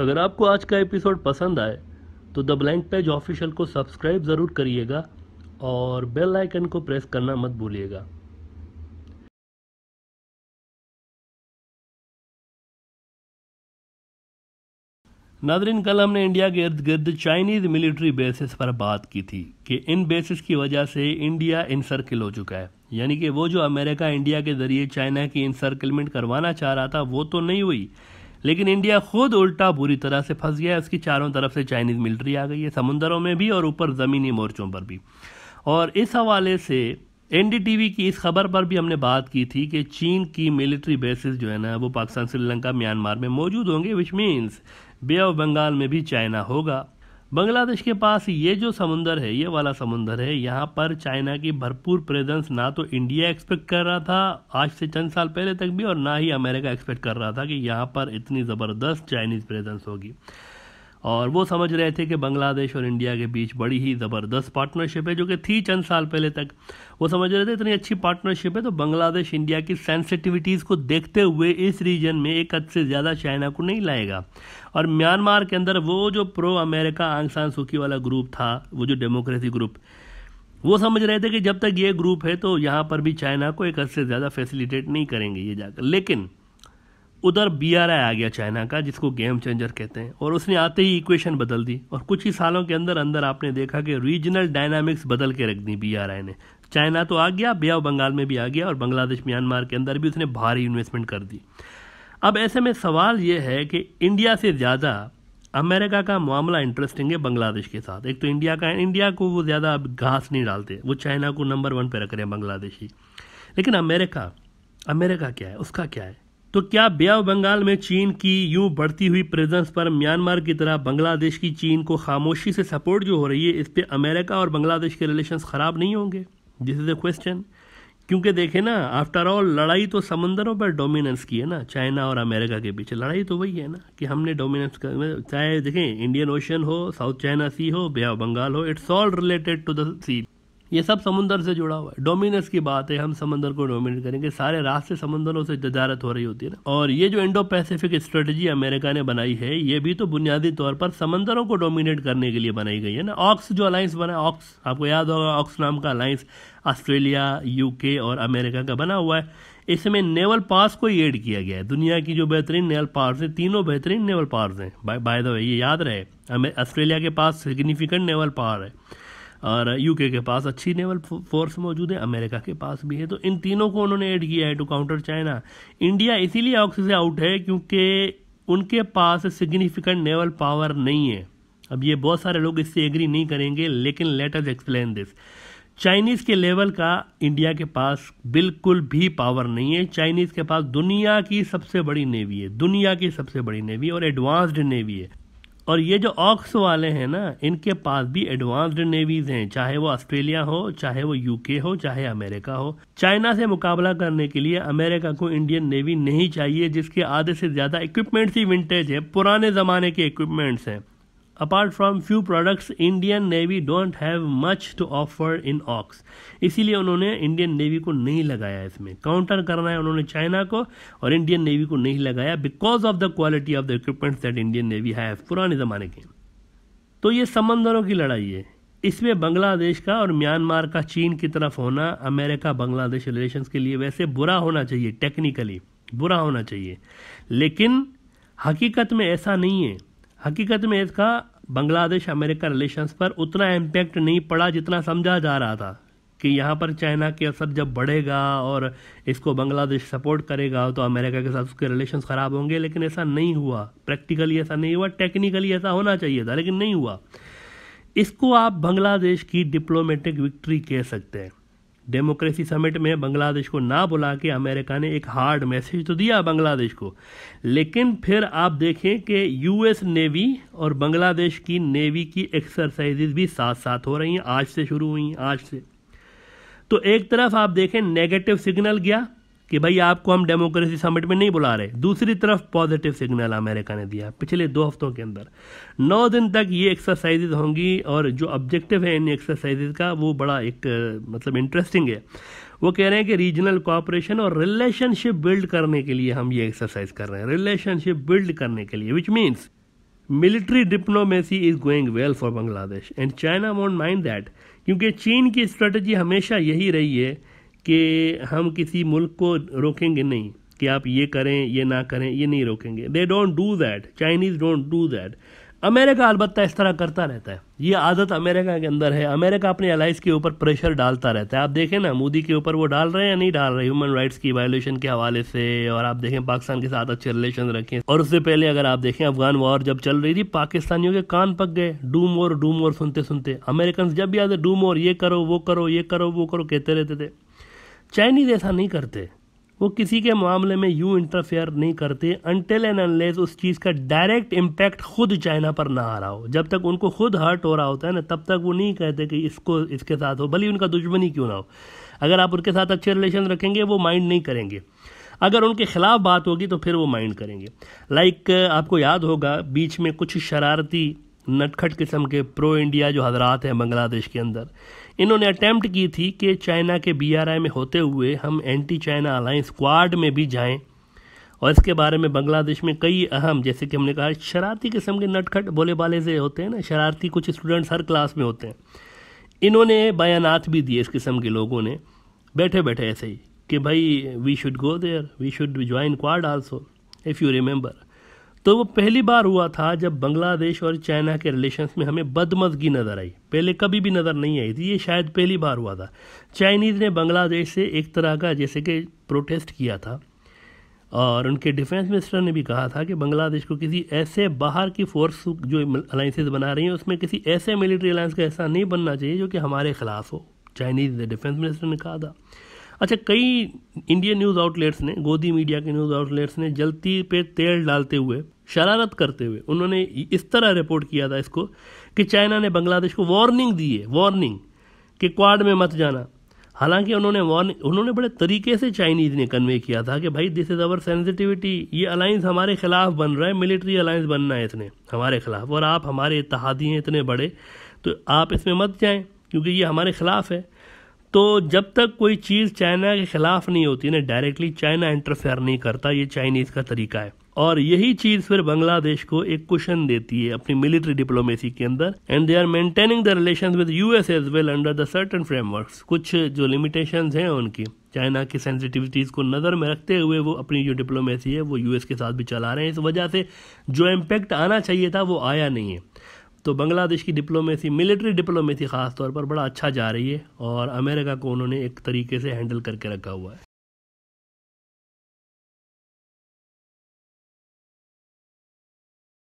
अगर आपको आज का एपिसोड पसंद आए तो द ब्लैंक पेज ऑफिशियल को सब्सक्राइब ज़रूर करिएगा और बेल आइकन को प्रेस करना मत भूलिएगा नादरीन कल हमने इंडिया के इर्द गिर्द चाइनीज मिलिट्री बेसिस पर बात की थी कि इन बेसिस की वजह से इंडिया इनसर्किल हो चुका है यानी कि वो जो अमेरिका इंडिया के जरिए चाइना की इनसर्किलमेंट करवाना चाह रहा था वो तो नहीं हुई लेकिन इंडिया खुद उल्टा बुरी तरह से फंस गया है उसकी चारों तरफ से चाइनीज़ मिलिट्री आ गई है समुंदरों में भी और ऊपर ज़मीनी मोर्चों पर भी और इस हवाले से एन की इस खबर पर भी हमने बात की थी कि चीन की मिलिट्री बेसिस जो है ना वो पाकिस्तान श्रीलंका म्यांमार में मौजूद होंगे which means Bay of Bengal में भी चाइना होगा बांग्लादेश के पास ये जो समुंदर है ये वाला समुंदर है यहाँ पर चाइना की भरपूर प्रेजेंस ना तो इंडिया एक्सपेक्ट कर रहा था आज से चंद साल पहले तक भी और ना ही अमेरिका एक्सपेक्ट कर रहा था कि यहाँ पर इतनी ज़बरदस्त चाइनीज़ प्रेजेंस होगी और वो समझ रहे थे कि बांग्लादेश और इंडिया के बीच बड़ी ही ज़बरदस्त पार्टनरशिप है जो कि थी चंद साल पहले तक वो समझ रहे थे इतनी अच्छी पार्टनरशिप है तो बांग्लादेश इंडिया की सेंसिटिविटीज़ को देखते हुए इस रीजन में एक हद से ज़्यादा चाइना को नहीं लाएगा और म्यांमार के अंदर वो जो प्रो अमेरिका आंगसान सुखी वाला ग्रुप था वो जो डेमोक्रेसी ग्रुप वो समझ रहे थे कि जब तक ये ग्रुप है तो यहाँ पर भी चाइना को एक हद से ज़्यादा फैसिलिटेट नहीं करेंगे ये जाकर लेकिन उधर बी आर आई आ गया चाइना का जिसको गेम चेंजर कहते हैं और उसने आते ही इक्वेशन बदल दी और कुछ ही सालों के अंदर अंदर आपने देखा कि रीजनल डायनामिक्स बदल के रख दी बी आर आई ने चाइना तो आ गया बिया ऑफ बंगाल में भी आ गया और बांग्लादेश म्यांमार के अंदर भी उसने भारी इन्वेस्टमेंट कर दी अब ऐसे में सवाल ये है कि इंडिया से ज़्यादा अमेरिका का मामला इंटरेस्टिंग है बांग्लादेश के साथ एक तो इंडिया का इंडिया को वो ज़्यादा अब घास नहीं डालते वो चाइना को नंबर वन पर रख रहे हैं बांग्लादेशी लेकिन अमेरिका अमेरिका क्या है उसका क्या है तो क्या बे ऑफ बंगाल में चीन की यूं बढ़ती हुई प्रेजेंस पर म्यांमार की तरह बांग्लादेश की चीन को खामोशी से सपोर्ट जो हो रही है इस पर अमेरिका और बांग्लादेश के रिलेशंस ख़राब नहीं होंगे दिस इज़ अ क्वेश्चन क्योंकि देखें ना आफ्टर ऑल लड़ाई तो समंदरों पर डोमिनेंस की है ना चाइना और अमेरिका के पीछे लड़ाई तो वही है ना कि हमने डोमिनेंस कर चाहे देखें इंडियन ओशन हो साउथ चाइना सी हो बे ऑफ बंगाल हो it's all related to the sea ये सब समुंदर से जुड़ा हुआ है डोमिनेंस की बात है हम समुंदर को डोमिनेट करेंगे सारे रास्ते समुद्रों से तजारत हो रही होती है ना और ये जो इंडो पैसिफिक स्ट्रेटजी अमेरिका ने बनाई है ये भी तो बुनियादी तौर पर समंदरों को डोमिनेट करने के लिए बनाई गई है ना ऑक्स जो अलायंस बना ऑक्स आपको याद होगा ऑक्स नाम का अलायंस ऑस्ट्रेलिया यूके और अमेरिका का बना हुआ है इसमें नेवल पास को एड किया गया है दुनिया की जो बेहतरीन नेवल पार्स हैं तीनों बेहतरीन नेवल पार्स हैं बाय द वे ये याद रहे ऑस्ट्रेलिया के पास सिग्निफिकेंट नेवल पार है और यूके के पास अच्छी नेवल फोर्स मौजूद है अमेरिका के पास भी है तो इन तीनों को उन्होंने ऐड किया है टू काउंटर चाइना इंडिया इसीलिए ऑक्स से आउट है क्योंकि उनके पास सिग्निफिकेंट नेवल पावर नहीं है अब ये बहुत सारे लोग इससे एग्री नहीं करेंगे लेकिन let us explain this Chinese के लेवल का इंडिया के पास बिल्कुल भी पावर नहीं है चाइनीज़ के पास दुनिया की सबसे बड़ी नेवी है दुनिया की सबसे बड़ी नेवी और एडवांस्ड नेवी है और ये जो ऑक्स वाले हैं ना इनके पास भी एडवांस्ड नेवीज हैं चाहे वो ऑस्ट्रेलिया हो चाहे वो यूके हो चाहे अमेरिका हो चाइना से मुकाबला करने के लिए अमेरिका को इंडियन नेवी नहीं चाहिए जिसके आधे से ज़्यादा इक्विपमेंट्स ही विंटेज है पुराने ज़माने के इक्विपमेंट्स हैं apart from few products Indian navy don't have much to offer in AUKUS इसीलिए उन्होंने इंडियन नेवी को नहीं लगाया इसमें काउंटर करना है उन्होंने चाइना को और इंडियन नेवी को नहीं लगाया because of the quality of the equipments that Indian navy have पुराने ज़माने के तो ये समंदरों की लड़ाई है इसमें बांग्लादेश का और म्यांमार का चीन की तरफ होना अमेरिका बांग्लादेश रिलेशंस के लिए वैसे बुरा होना चाहिए टेक्निकली बुरा होना चाहिए लेकिन हकीकत में ऐसा नहीं है हकीकत में इसका बांग्लादेश अमेरिका रिलेशंस पर उतना इम्पैक्ट नहीं पड़ा जितना समझा जा रहा था कि यहाँ पर चाइना के असर जब बढ़ेगा और इसको बांग्लादेश सपोर्ट करेगा तो अमेरिका के साथ उसके रिलेशन ख़राब होंगे लेकिन ऐसा नहीं हुआ प्रैक्टिकली ऐसा नहीं हुआ टेक्निकली ऐसा होना चाहिए था लेकिन नहीं हुआ इसको आप बांग्लादेश की डिप्लोमेटिक विक्ट्री कह सकते हैं डेमोक्रेसी समिट में बांग्लादेश को ना बुला के अमेरिका ने एक हार्ड मैसेज तो दिया बांग्लादेश को लेकिन फिर आप देखें कि यूएस नेवी और बांग्लादेश की नेवी की एक्सरसाइजेज भी साथ साथ हो रही हैं आज से शुरू हुई आज से तो एक तरफ आप देखें नेगेटिव सिग्नल गया कि भाई आपको हम डेमोक्रेसी समिट में नहीं बुला रहे दूसरी तरफ पॉजिटिव सिग्नल अमेरिका ने दिया पिछले दो हफ्तों के अंदर नौ दिन तक ये एक्सरसाइजेज होंगी और जो ऑब्जेक्टिव है इन एक्सरसाइजेज का वो बड़ा एक मतलब इंटरेस्टिंग है वो कह रहे हैं कि रीजनल कॉपरेशन और रिलेशनशिप बिल्ड करने के लिए हम ये एक्सरसाइज कर रहे हैं रिलेशनशिप बिल्ड करने के लिए which means military diplomacy is going well for Bangladesh and China won't mind that क्योंकि चीन की स्ट्रेटजी हमेशा यही रही है कि हम किसी मुल्क को रोकेंगे नहीं कि आप ये करें ये ना करें ये नहीं रोकेंगे they don't do that Chinese don't do that America अलबत् इस तरह करता रहता है ये आदत अमेरिका के अंदर है अमेरिका अपने अलाइज के ऊपर प्रेशर डालता रहता है आप देखें ना मोदी के ऊपर वो डाल रहे हैं या नहीं डाल रहे ह्यूमन राइट्स की वायलेशन के हवाले से और आप देखें पाकिस्तान के साथ अच्छे रिलेशन रखें और उससे पहले अगर आप देखें अफगान वॉर जब चल रही थी पाकिस्तानियों के कान पक गए डूम और डूम और सुनते सुनते अमेरिकन जब भी आते डूम और ये करो वो करो ये करो वो करो कहते रहते थे चाइनीज ऐसा नहीं करते वो किसी के मामले में यूँ इंटरफेयर नहीं करते अनटिल एंड अनलेस उस चीज़ का डायरेक्ट इम्पैक्ट खुद चाइना पर ना आ रहा हो जब तक उनको खुद हर्ट हो रहा होता है ना तब तक वो नहीं कहते कि इसको इसके साथ हो भले उनका दुश्मनी क्यों ना हो अगर आप उनके साथ अच्छे रिलेशन रखेंगे वो माइंड नहीं करेंगे अगर उनके खिलाफ बात होगी तो फिर वो माइंड करेंगे लाइक like, आपको याद होगा बीच में कुछ शरारती नटखट किस्म के प्रो इंडिया जो हजरात हैं बांग्लादेश के अंदर इन्होंने अटैम्प्ट की थी कि चाइना के बीआरआई में होते हुए हम एंटी चाइना अलायंस क्वाड में भी जाएं और इसके बारे में बांग्लादेश में कई अहम जैसे कि हमने कहा शरारती किस्म के नटखट बोले बाले से होते हैं ना शरारती कुछ स्टूडेंट्स हर क्लास में होते हैं इन्होंने बयानात भी दिए इस किस्म के लोगों ने बैठे बैठे ऐसे ही कि भाई we should go there we should join Quad also if you remember तो वो पहली बार हुआ था जब बांग्लादेश और चाइना के रिलेशंस में हमें बदमजगी नज़र आई पहले कभी भी नज़र नहीं आई थी ये शायद पहली बार हुआ था चाइनीज़ ने बांग्लादेश से एक तरह का जैसे कि प्रोटेस्ट किया था और उनके डिफेंस मिनिस्टर ने भी कहा था कि बांग्लादेश को किसी ऐसे बाहर की फोर्स जो अलाइंसेज बना रही हैं उसमें किसी ऐसे मिलिट्री अलायंस का ऐसा नहीं बनना चाहिए जो कि हमारे खिलाफ हो चाइनीज़ डिफेंस मिनिस्टर ने कहा था अच्छा कई इंडियन न्यूज़ आउटलेट्स ने गोदी मीडिया के न्यूज़ आउटलेट्स ने जलती पे तेल डालते हुए शरारत करते हुए उन्होंने इस तरह रिपोर्ट किया था इसको कि चाइना ने बांग्लादेश को वार्निंग दी है वार्निंग कि क्वाड में मत जाना हालांकि उन्होंने वार्निंग उन्होंने बड़े तरीके से चाइनीज ने कन्वे किया था कि भाई दिस इज़ अवर सेंसिटिविटी ये अलायंस हमारे ख़िलाफ़ बन रहा है मिलिट्री अलायंस बनना है इतने हमारे ख़िलाफ़ और आप हमारे इतिहादी हैं इतने बड़े तो आप इसमें मत जाएं क्योंकि ये हमारे ख़िलाफ़ है तो जब तक कोई चीज़ चाइना के ख़िलाफ़ नहीं होती ना डायरेक्टली चाइना इंटरफेयर नहीं करता ये चाइनीज़ का तरीका है और यही चीज़ फिर बांग्लादेश को एक क्वेश्चन देती है अपनी मिलिट्री डिप्लोमेसी के अंदर and they are maintaining the relation with US as well under the certain framework कुछ जो लिमिटेशन हैं उनकी चाइना की सेंसिटिविटीज़ को नज़र में रखते हुए वो अपनी जो डिप्लोमेसी है वो यूएस के साथ भी चला रहे हैं इस वजह से जो इम्पेक्ट आना चाहिए था वो आया नहीं है तो बांग्लादेश की डिप्लोमेसी मिलिट्री डिप्लोमेसी ख़ास तौर पर बड़ा अच्छा जा रही है और अमेरिका को उन्होंने एक तरीके से हैंडल करके रखा हुआ है